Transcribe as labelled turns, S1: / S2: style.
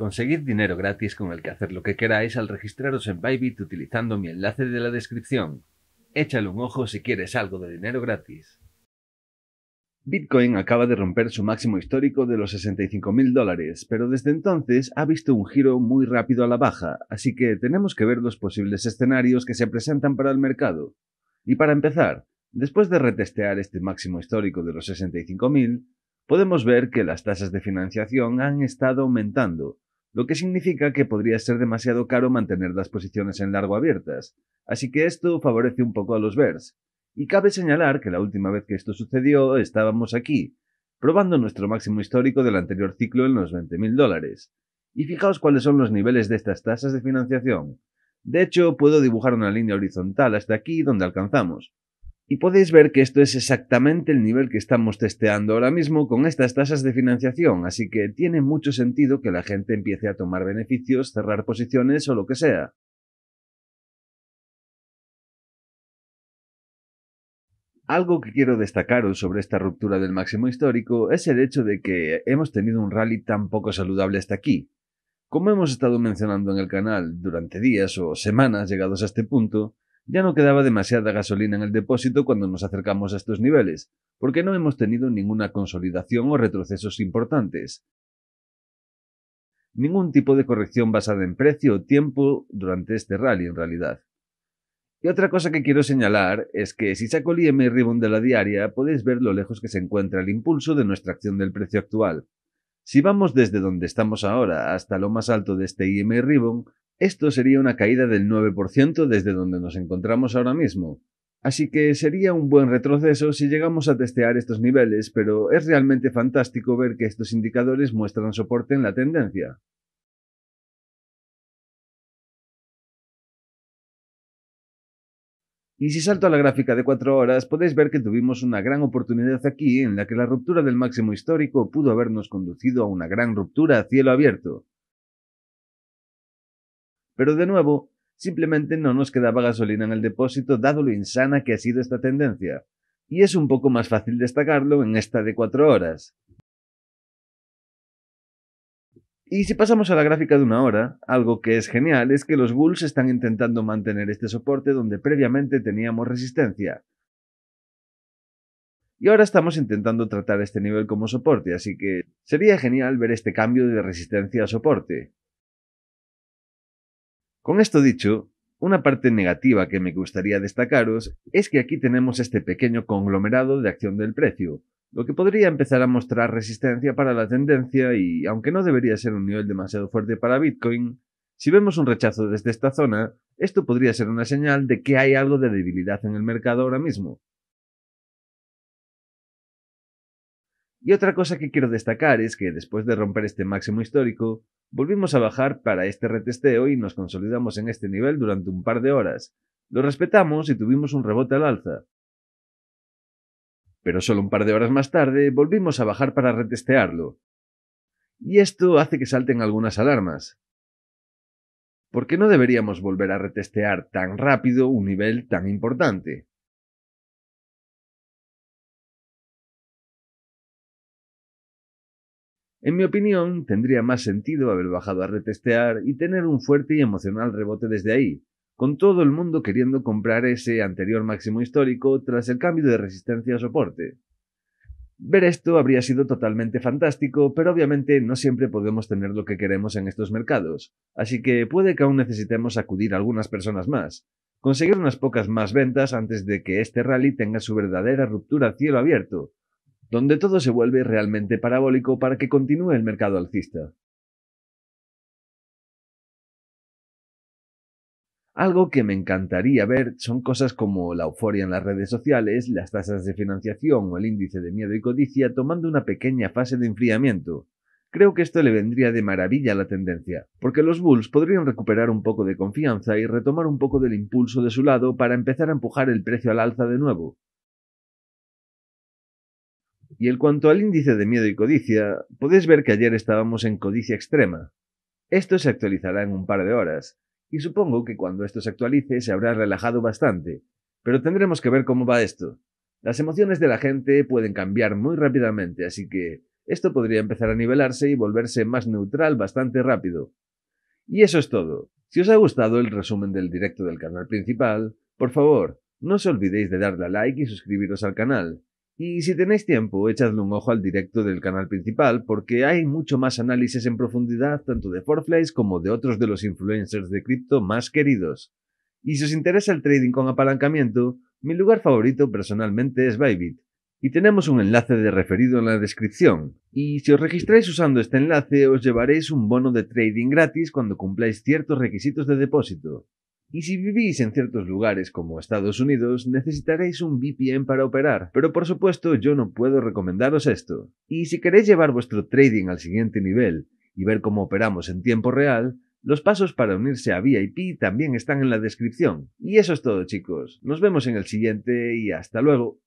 S1: Conseguid dinero gratis con el que hacer lo que queráis al registraros en Bybit utilizando mi enlace de la descripción. Échale un ojo si quieres algo de dinero gratis. Bitcoin acaba de romper su máximo histórico de los 65.000 dólares, pero desde entonces ha visto un giro muy rápido a la baja, así que tenemos que ver los posibles escenarios que se presentan para el mercado. Y para empezar, después de retestear este máximo histórico de los 65.000, podemos ver que las tasas de financiación han estado aumentando, lo que significa que podría ser demasiado caro mantener las posiciones en largo abiertas, así que esto favorece un poco a los Bears. Y cabe señalar que la última vez que esto sucedió estábamos aquí, probando nuestro máximo histórico del anterior ciclo en los 20.000 dólares. Y fijaos cuáles son los niveles de estas tasas de financiación. De hecho, puedo dibujar una línea horizontal hasta aquí donde alcanzamos, y podéis ver que esto es exactamente el nivel que estamos testeando ahora mismo con estas tasas de financiación, así que tiene mucho sentido que la gente empiece a tomar beneficios, cerrar posiciones o lo que sea. Algo que quiero destacaros sobre esta ruptura del máximo histórico es el hecho de que hemos tenido un rally tan poco saludable hasta aquí. Como hemos estado mencionando en el canal durante días o semanas llegados a este punto, ya no quedaba demasiada gasolina en el depósito cuando nos acercamos a estos niveles, porque no hemos tenido ninguna consolidación o retrocesos importantes. Ningún tipo de corrección basada en precio o tiempo durante este rally en realidad. Y otra cosa que quiero señalar es que si saco el IM Ribbon de la diaria, podéis ver lo lejos que se encuentra el impulso de nuestra acción del precio actual. Si vamos desde donde estamos ahora hasta lo más alto de este IM Ribbon, esto sería una caída del 9% desde donde nos encontramos ahora mismo. Así que sería un buen retroceso si llegamos a testear estos niveles, pero es realmente fantástico ver que estos indicadores muestran soporte en la tendencia. Y si salto a la gráfica de 4 horas, podéis ver que tuvimos una gran oportunidad aquí en la que la ruptura del máximo histórico pudo habernos conducido a una gran ruptura a cielo abierto. Pero de nuevo, simplemente no nos quedaba gasolina en el depósito dado lo insana que ha sido esta tendencia. Y es un poco más fácil destacarlo en esta de 4 horas. Y si pasamos a la gráfica de una hora, algo que es genial es que los bulls están intentando mantener este soporte donde previamente teníamos resistencia. Y ahora estamos intentando tratar este nivel como soporte, así que sería genial ver este cambio de resistencia a soporte. Con esto dicho, una parte negativa que me gustaría destacaros es que aquí tenemos este pequeño conglomerado de acción del precio, lo que podría empezar a mostrar resistencia para la tendencia y, aunque no debería ser un nivel demasiado fuerte para Bitcoin, si vemos un rechazo desde esta zona, esto podría ser una señal de que hay algo de debilidad en el mercado ahora mismo. Y otra cosa que quiero destacar es que después de romper este máximo histórico, volvimos a bajar para este retesteo y nos consolidamos en este nivel durante un par de horas. Lo respetamos y tuvimos un rebote al alza. Pero solo un par de horas más tarde volvimos a bajar para retestearlo. Y esto hace que salten algunas alarmas. ¿Por qué no deberíamos volver a retestear tan rápido un nivel tan importante? En mi opinión, tendría más sentido haber bajado a retestear y tener un fuerte y emocional rebote desde ahí, con todo el mundo queriendo comprar ese anterior máximo histórico tras el cambio de resistencia a soporte. Ver esto habría sido totalmente fantástico, pero obviamente no siempre podemos tener lo que queremos en estos mercados, así que puede que aún necesitemos acudir a algunas personas más, conseguir unas pocas más ventas antes de que este rally tenga su verdadera ruptura a cielo abierto, donde todo se vuelve realmente parabólico para que continúe el mercado alcista. Algo que me encantaría ver son cosas como la euforia en las redes sociales, las tasas de financiación o el índice de miedo y codicia tomando una pequeña fase de enfriamiento. Creo que esto le vendría de maravilla a la tendencia, porque los Bulls podrían recuperar un poco de confianza y retomar un poco del impulso de su lado para empezar a empujar el precio al alza de nuevo. Y en cuanto al índice de miedo y codicia, podéis ver que ayer estábamos en codicia extrema. Esto se actualizará en un par de horas, y supongo que cuando esto se actualice se habrá relajado bastante, pero tendremos que ver cómo va esto. Las emociones de la gente pueden cambiar muy rápidamente, así que esto podría empezar a nivelarse y volverse más neutral bastante rápido. Y eso es todo. Si os ha gustado el resumen del directo del canal principal, por favor, no os olvidéis de darle a like y suscribiros al canal. Y si tenéis tiempo, echadle un ojo al directo del canal principal, porque hay mucho más análisis en profundidad tanto de Forflies como de otros de los influencers de cripto más queridos. Y si os interesa el trading con apalancamiento, mi lugar favorito personalmente es Bybit, y tenemos un enlace de referido en la descripción. Y si os registráis usando este enlace, os llevaréis un bono de trading gratis cuando cumpláis ciertos requisitos de depósito. Y si vivís en ciertos lugares como Estados Unidos, necesitaréis un VPN para operar, pero por supuesto yo no puedo recomendaros esto. Y si queréis llevar vuestro trading al siguiente nivel y ver cómo operamos en tiempo real, los pasos para unirse a VIP también están en la descripción. Y eso es todo chicos, nos vemos en el siguiente y hasta luego.